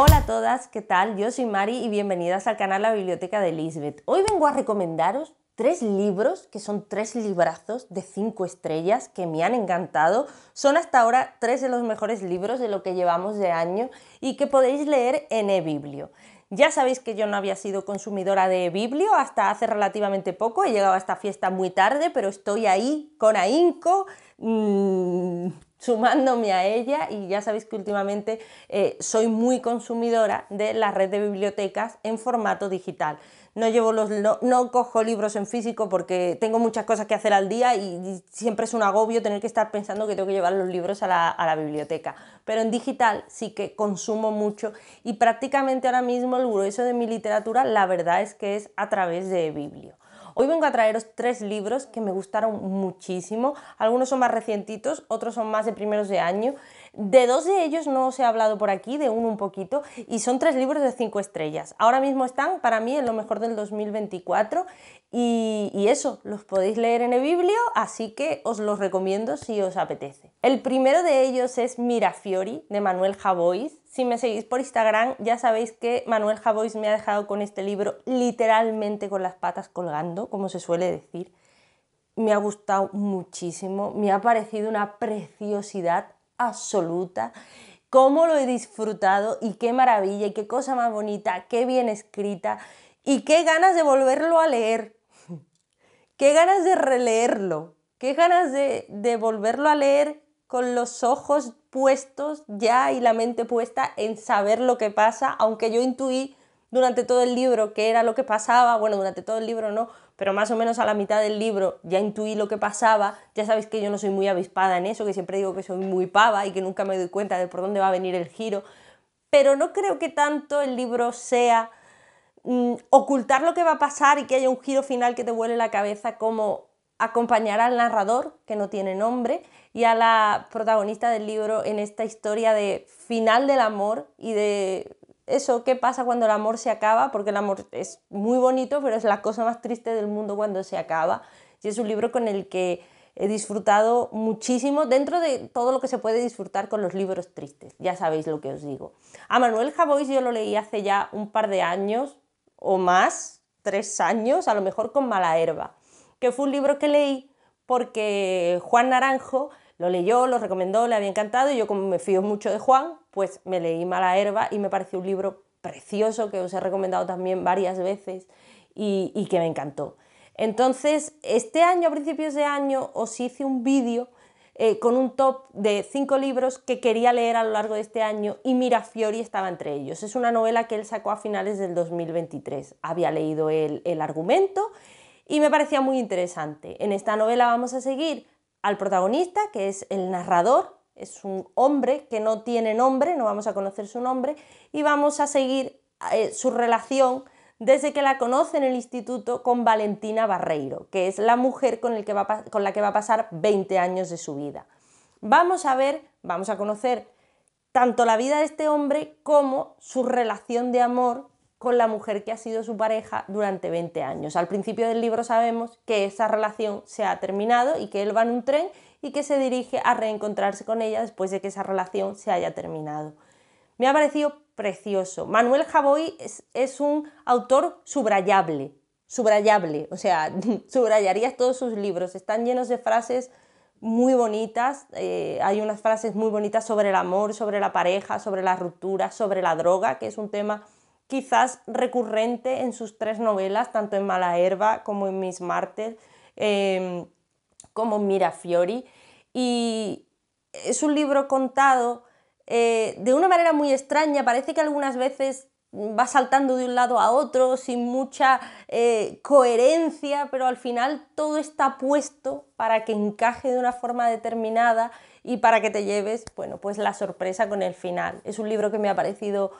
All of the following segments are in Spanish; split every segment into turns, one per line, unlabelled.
Hola a todas, ¿qué tal? Yo soy Mari y bienvenidas al canal La Biblioteca de Lisbeth. Hoy vengo a recomendaros tres libros, que son tres librazos de cinco estrellas que me han encantado. Son hasta ahora tres de los mejores libros de lo que llevamos de año y que podéis leer en eBiblio. Ya sabéis que yo no había sido consumidora de eBiblio hasta hace relativamente poco, he llegado a esta fiesta muy tarde, pero estoy ahí con ahínco mm, sumándome a ella y ya sabéis que últimamente eh, soy muy consumidora de la red de bibliotecas en formato digital. No, llevo los, cojo libros en físico porque tengo muchas cosas que hacer al día y siempre es un agobio tener que estar pensando que tengo que llevar los libros a la, a la biblioteca. Pero en digital sí que consumo mucho y prácticamente ahora mismo el grueso de mi literatura la verdad es que es a través de Biblio. Hoy vengo a traeros tres libros que me gustaron muchísimo. Algunos son más recientitos, otros son más de primeros de año. De dos de ellos no os he hablado por aquí, de uno un poquito, y son tres libros de cinco estrellas. Ahora mismo están para mí en lo mejor del 2024 y, eso, los podéis leer en el Biblio, así que os los recomiendo si os apetece. El primero de ellos es Mirafiori, de Manuel Javois si me seguís por Instagram, ya sabéis que Manuel Javois me ha dejado con este libro literalmente con las patas colgando, como se suele decir. Me ha gustado muchísimo, me ha parecido una preciosidad absoluta. Cómo lo he disfrutado y qué maravilla y qué cosa más bonita, qué bien escrita y qué ganas de volverlo a leer. qué ganas de releerlo, qué ganas de, de volverlo a leer con los ojos puestos ya y la mente puesta en saber lo que pasa, aunque yo intuí durante todo el libro qué era lo que pasaba, bueno, durante todo el libro no, pero más o menos a la mitad del libro ya intuí lo que pasaba, ya sabéis que yo no soy muy avispada en eso, que siempre digo que soy muy pava y que nunca me doy cuenta de por dónde va a venir el giro, pero no creo que tanto el libro sea mm, ocultar lo que va a pasar y que haya un giro final que te vuele la cabeza como acompañar al narrador, que no tiene nombre, y a la protagonista del libro en esta historia de final del amor y de eso, qué pasa cuando el amor se acaba, porque el amor es muy bonito, pero es la cosa más triste del mundo cuando se acaba. Y es un libro con el que he disfrutado muchísimo dentro de todo lo que se puede disfrutar con los libros tristes, ya sabéis lo que os digo. A Manuel Javois yo lo leí hace ya un par de años o más, tres años, a lo mejor con mala herba que fue un libro que leí porque Juan Naranjo lo leyó, lo recomendó, le había encantado y yo como me fío mucho de Juan, pues me leí Mala Herba y me pareció un libro precioso que os he recomendado también varias veces y, que me encantó. Entonces, este año, a principios de año, os hice un vídeo eh, con un top de cinco libros que quería leer a lo largo de este año y Mirafiori estaba entre ellos. Es una novela que él sacó a finales del 2023. Había leído el, el argumento y me parecía muy interesante. En esta novela vamos a seguir al protagonista, que es el narrador, es un hombre que no tiene nombre, no vamos a conocer su nombre, y vamos a seguir eh, su relación desde que la conoce en el instituto con Valentina Barreiro, que es la mujer con, con la que va a pasar 20 años de su vida. Vamos a ver, vamos a conocer tanto la vida de este hombre como su relación de amor con la mujer que ha sido su pareja durante 20 años. Al principio del libro sabemos que esa relación se ha terminado y que él va en un tren y que se dirige a reencontrarse con ella después de que esa relación se haya terminado. Me ha parecido precioso. Manuel Javoy es, un autor subrayable, subrayable, o sea, subrayarías todos sus libros, están llenos de frases muy bonitas, eh, hay unas frases muy bonitas sobre el amor, sobre la pareja, sobre la ruptura, sobre la droga, que es un tema quizás recurrente en sus tres novelas, tanto en Mala como en Miss Martel, em, como en Mirafiori. Y es un libro contado eh, de una manera muy extraña, parece que algunas veces va saltando de un lado a otro sin mucha eh, coherencia, pero al final todo está puesto para que encaje de una forma determinada y para que te lleves, bueno, pues la sorpresa con el final. Es un libro que me ha parecido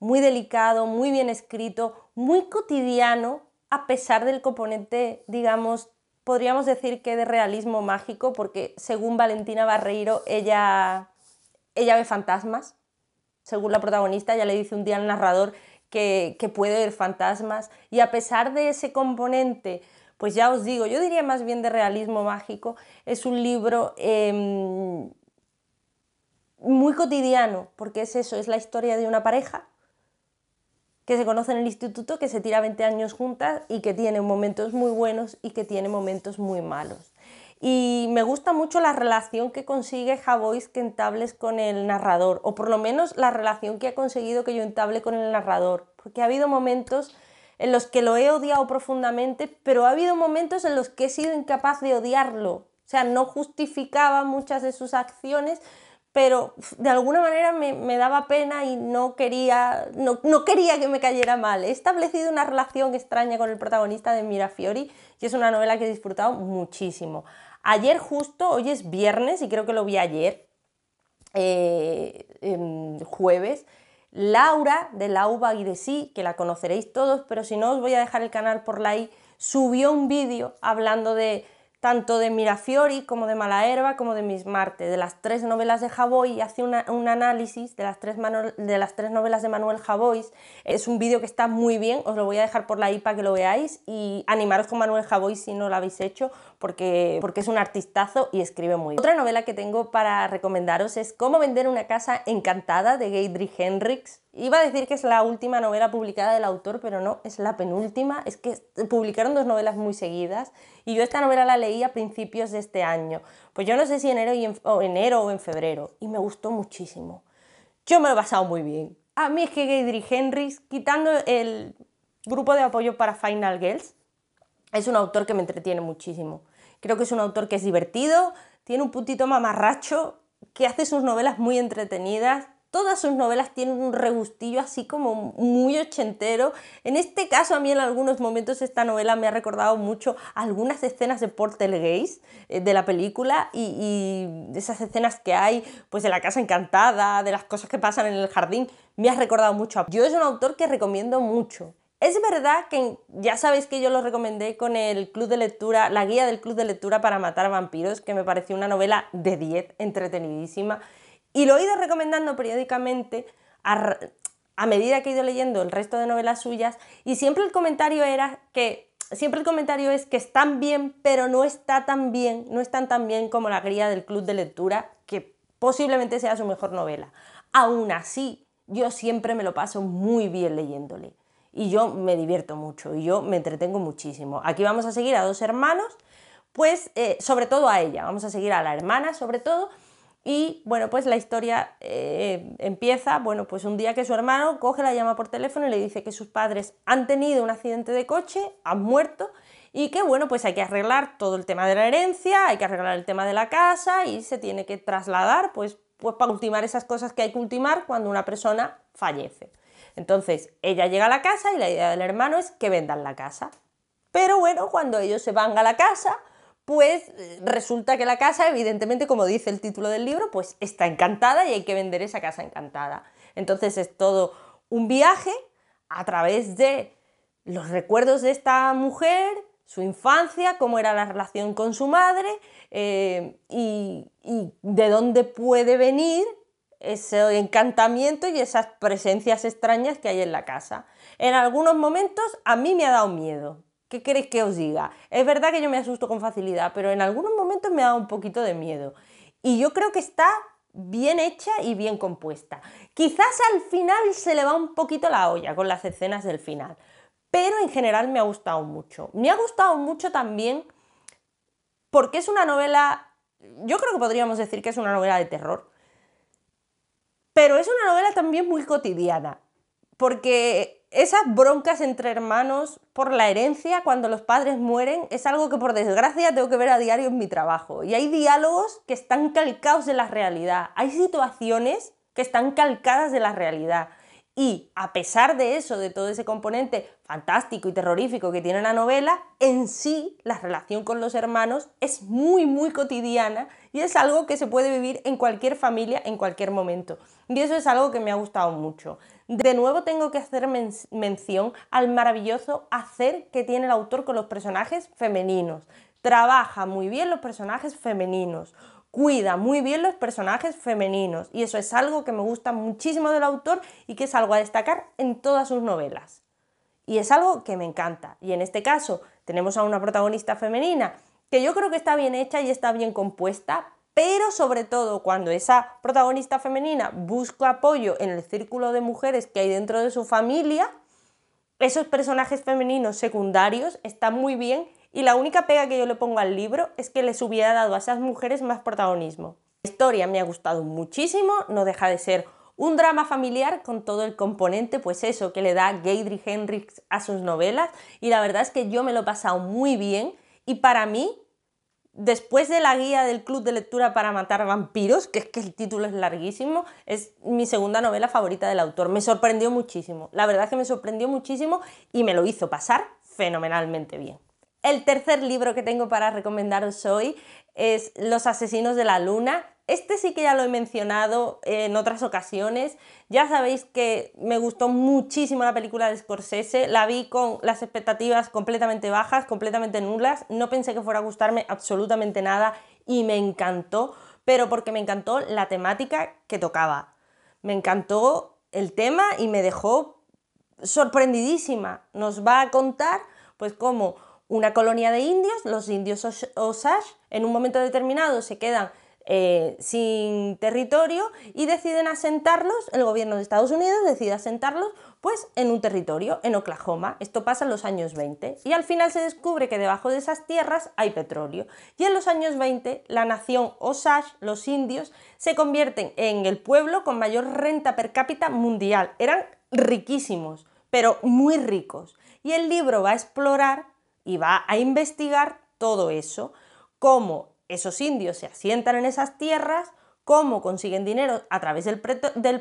muy delicado, muy bien escrito, muy cotidiano, a pesar del componente, digamos, podríamos decir que de realismo mágico, porque según Valentina Barreiro, ella, ella ve fantasmas. Según la protagonista, ya le dice un día al narrador que, puede ver fantasmas. Y a pesar de ese componente, pues ya os digo, yo diría más bien de realismo mágico, es un libro em, muy cotidiano, porque es eso, es la historia de una pareja que se conoce en el instituto, que se tira 20 años juntas y que tiene momentos muy buenos y que tiene momentos muy malos. Y me gusta mucho la relación que consigue Javois que entables con el narrador, o por lo menos la relación que ha conseguido que yo entable con el narrador, porque ha habido momentos en los que lo he odiado profundamente, pero ha habido momentos en los que he sido incapaz de odiarlo. O sea, no justificaba muchas de sus acciones, pero de alguna manera me, daba pena y no quería, no, quería que me cayera mal. He establecido una relación extraña con el protagonista de Mirafiori y es una novela que he disfrutado muchísimo. Ayer justo, hoy es viernes y creo que lo vi ayer, eh, em, jueves, Laura de la uva y de Sí, que la conoceréis todos, pero si no os voy a dejar el canal por la subió un vídeo hablando de tanto de Mirafiori como de Malaherba como de Miss Marte, de las tres novelas de Javoy, y hace un análisis de las, tres de las novelas de Manuel Javoy. Es un vídeo que está muy bien, os lo voy a dejar por la IPA para que lo veáis y animaros con Manuel Javoy si no lo habéis hecho, porque, porque es un artistazo y escribe muy bien. Otra novela que tengo para recomendaros es Cómo vender una casa encantada de Gaydri Henricks Iba a decir que es la última novela publicada del autor, pero no, es la penúltima. Es que publicaron dos novelas muy seguidas y yo esta novela la leí a principios de este año. Pues yo no sé si enero, y en, o, enero o en febrero y me gustó muchísimo. Yo me lo he pasado muy bien. A mí es que Gaydri Henrys, quitando el grupo de apoyo para Final Girls, es un autor que me entretiene muchísimo. Creo que es un autor que es divertido, tiene un puntito mamarracho, que hace sus novelas muy entretenidas Todas sus novelas tienen un regustillo así como muy ochentero. En este caso, a mí en algunos momentos esta novela me ha recordado mucho algunas escenas de portal gays eh, de la película, y, esas escenas que hay pues de la casa encantada, de las cosas que pasan en el jardín, me ha recordado mucho. Yo es un autor que recomiendo mucho. Es verdad que ya sabéis que yo lo recomendé con el club de lectura, la guía del club de lectura para matar vampiros, que me pareció una novela de 10, entretenidísima y lo he ido recomendando periódicamente a, medida que he ido leyendo el resto de novelas suyas y siempre el comentario era que siempre el comentario es que están bien, pero no está tan bien, no están tan bien como la gría del club de lectura, que posiblemente sea su mejor novela. Aún así, yo siempre me lo paso muy bien leyéndole. Y yo me divierto mucho, y yo me entretengo muchísimo. Aquí vamos a seguir a dos hermanos, pues eh, sobre todo a ella, vamos a seguir a la hermana sobre todo, y bueno, pues la historia eh, empieza, bueno, pues un día que su hermano coge la llama por teléfono y le dice que sus padres han tenido un accidente de coche, han muerto y que bueno, pues hay que arreglar todo el tema de la herencia, hay que arreglar el tema de la casa y se tiene que trasladar, pues, pues para ultimar esas cosas que hay que ultimar cuando una persona fallece. Entonces, ella llega a la casa y la idea del hermano es que vendan la casa. Pero bueno, cuando ellos se van a la casa, pues eh, resulta que la casa, evidentemente, como dice el título del libro, pues está encantada y hay que vender esa casa encantada. Entonces es todo un viaje a través de los recuerdos de esta mujer, su infancia, cómo era la relación con su madre eh, y de dónde puede venir ese encantamiento y esas presencias extrañas que hay en la casa. En algunos momentos a mí me ha dado miedo, ¿Qué queréis que os diga? Es verdad que yo me asusto con facilidad, pero en algunos momentos me da un poquito de miedo. Y yo creo que está bien hecha y bien compuesta. Quizás al final se le va un poquito la olla con las escenas del final, pero en general me ha gustado mucho. Me ha gustado mucho también porque es una novela, yo creo que podríamos decir que es una novela de terror, pero es una novela también muy cotidiana porque esas broncas entre hermanos por la herencia cuando los padres mueren es algo que por desgracia tengo que ver a diario en mi trabajo. Y hay diálogos que están calcados de la realidad, hay situaciones que están calcadas de la realidad. Y a pesar de eso, de todo ese componente fantástico y terrorífico que tiene la novela, en sí la relación con los hermanos es muy, muy cotidiana y es algo que se puede vivir en cualquier familia, en cualquier momento. Y eso es algo que me ha gustado mucho. De nuevo tengo que hacer mención al maravilloso hacer que tiene el autor con los personajes femeninos. Trabaja muy bien los personajes femeninos, cuida muy bien los personajes femeninos y eso es algo que me gusta muchísimo del autor y que es algo a destacar en todas sus novelas. Y es algo que me encanta. Y en este caso tenemos a una protagonista femenina que yo creo que está bien hecha y está bien compuesta, pero sobre todo cuando esa protagonista femenina busca apoyo en el círculo de mujeres que hay dentro de su familia, esos personajes femeninos secundarios están muy bien y la única pega que yo le pongo al libro es que les hubiera dado a esas mujeres más protagonismo. La historia me ha gustado muchísimo, no deja de ser un drama familiar con todo el componente, pues eso, que le da Gaydri Hendrix a sus novelas y la verdad es que yo me lo he pasado muy bien y para mí después de la guía del Club de Lectura para Matar Vampiros, que es que el título es larguísimo, es mi segunda novela favorita del autor. Me sorprendió muchísimo. La verdad que me sorprendió muchísimo y me lo hizo pasar fenomenalmente bien. El tercer libro que tengo para recomendaros hoy es Los asesinos de la luna. Este sí que ya lo he mencionado eh, en otras ocasiones. Ya sabéis que me gustó muchísimo la película de Scorsese. La vi con las expectativas completamente bajas, completamente nulas. No pensé que fuera a gustarme absolutamente nada y me encantó, pero porque me encantó la temática que tocaba. Me encantó el tema y me dejó sorprendidísima. Nos va a contar pues cómo una colonia de indios, los indios Osage en un momento determinado se quedan eh, sin territorio y deciden asentarlos, el gobierno de Estados Unidos decide asentarlos pues en un territorio, en Oklahoma, esto pasa en los años 20 y al final se descubre que debajo de esas tierras hay petróleo y en los años 20 la nación Osage, los indios, se convierten en el pueblo con mayor renta per cápita mundial, eran riquísimos, pero muy ricos y el libro va a explorar y va a investigar todo eso, cómo esos indios se asientan en esas tierras, cómo consiguen dinero a través del,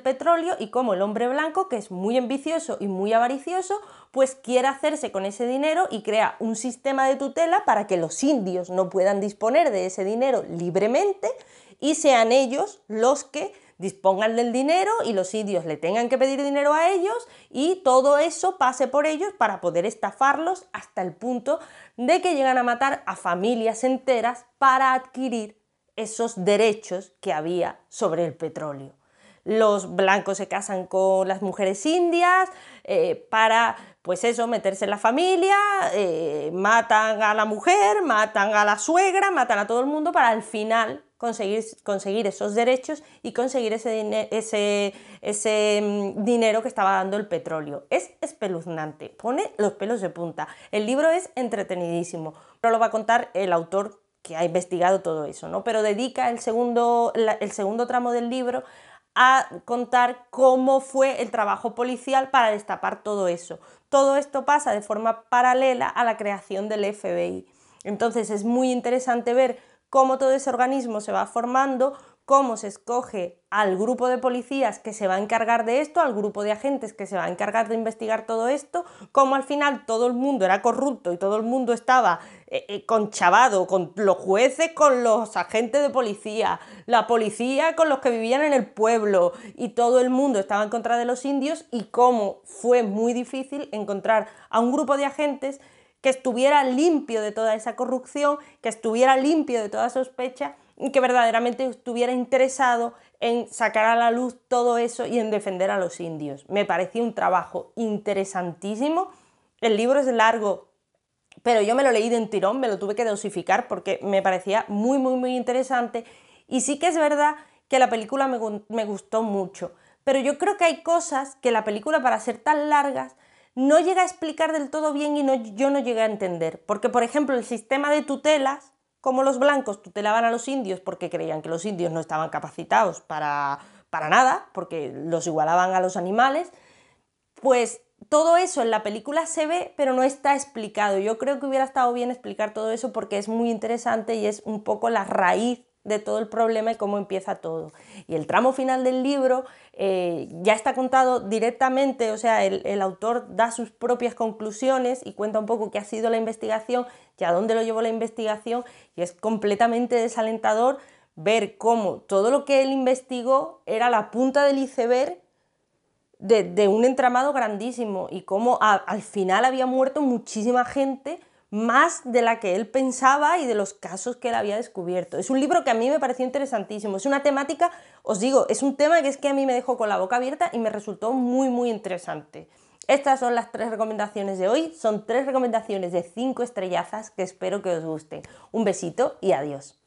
petróleo y cómo el hombre blanco, que es muy ambicioso y muy avaricioso, pues quiere hacerse con ese dinero y crea un sistema de tutela para que los indios no puedan disponer de ese dinero libremente y sean ellos los que dispongan del dinero y los indios le tengan que pedir dinero a ellos y todo eso pase por ellos para poder estafarlos hasta el punto de que llegan a matar a familias enteras para adquirir esos derechos que había sobre el petróleo. Los blancos se casan con las mujeres indias eh, para, pues eso, meterse en la familia, eh, matan a la mujer, matan a la suegra, matan a todo el mundo para al final conseguir, conseguir esos derechos y conseguir ese, ese, ese mm, dinero que estaba dando el petróleo. Es espeluznante, pone los pelos de punta. El libro es entretenidísimo, pero lo va a contar el autor que ha investigado todo eso, ¿no? Pero dedica el segundo, el segundo tramo del libro a contar cómo fue el trabajo policial para destapar todo eso. Todo esto pasa de forma paralela a la creación del FBI. Entonces es muy interesante ver cómo todo ese organismo se va formando, cómo se escoge al grupo de policías que se va a encargar de esto, al grupo de agentes que se va a encargar de investigar todo esto, cómo al final todo el mundo era corrupto y todo el mundo estaba eh, eh, con conchavado con los jueces, con los agentes de policía, la policía con los que vivían en el pueblo y todo el mundo estaba en contra de los indios y cómo fue muy difícil encontrar a un grupo de agentes que estuviera limpio de toda esa corrupción, que estuviera limpio de toda sospecha y que verdaderamente estuviera interesado en sacar a la luz todo eso y en defender a los indios. Me parecía un trabajo interesantísimo. El libro es largo, pero yo me lo leí de un tirón, me lo tuve que dosificar porque me parecía muy, muy, muy interesante. Y sí que es verdad que la película me, me gustó mucho, pero yo creo que hay cosas que la película para ser tan largas no llega a explicar del todo bien y yo no llegué a entender. Porque, por ejemplo, el sistema de tutelas, como los blancos tutelaban a los indios porque creían que los indios no estaban capacitados para, para nada, porque los igualaban a los animales, pues todo eso en la película se ve, pero no está explicado. Yo creo que hubiera estado bien explicar todo eso porque es muy interesante y es un poco la raíz de todo el problema y cómo empieza todo. Y el tramo final del libro eh, ya está contado directamente, o sea, el, autor da sus propias conclusiones y cuenta un poco qué ha sido la investigación y a dónde lo llevó la investigación y es completamente desalentador ver cómo todo lo que él investigó era la punta del iceberg de, un entramado grandísimo y cómo al final había muerto muchísima gente más de la que él pensaba y de los casos que él había descubierto. Es un libro que a mí me pareció interesantísimo. Es una temática, os digo, es un tema que es que a mí me dejó con la boca abierta y me resultó muy, muy interesante. Estas son las tres recomendaciones de hoy. Son tres recomendaciones de cinco estrellazas que espero que os gusten. Un besito y adiós.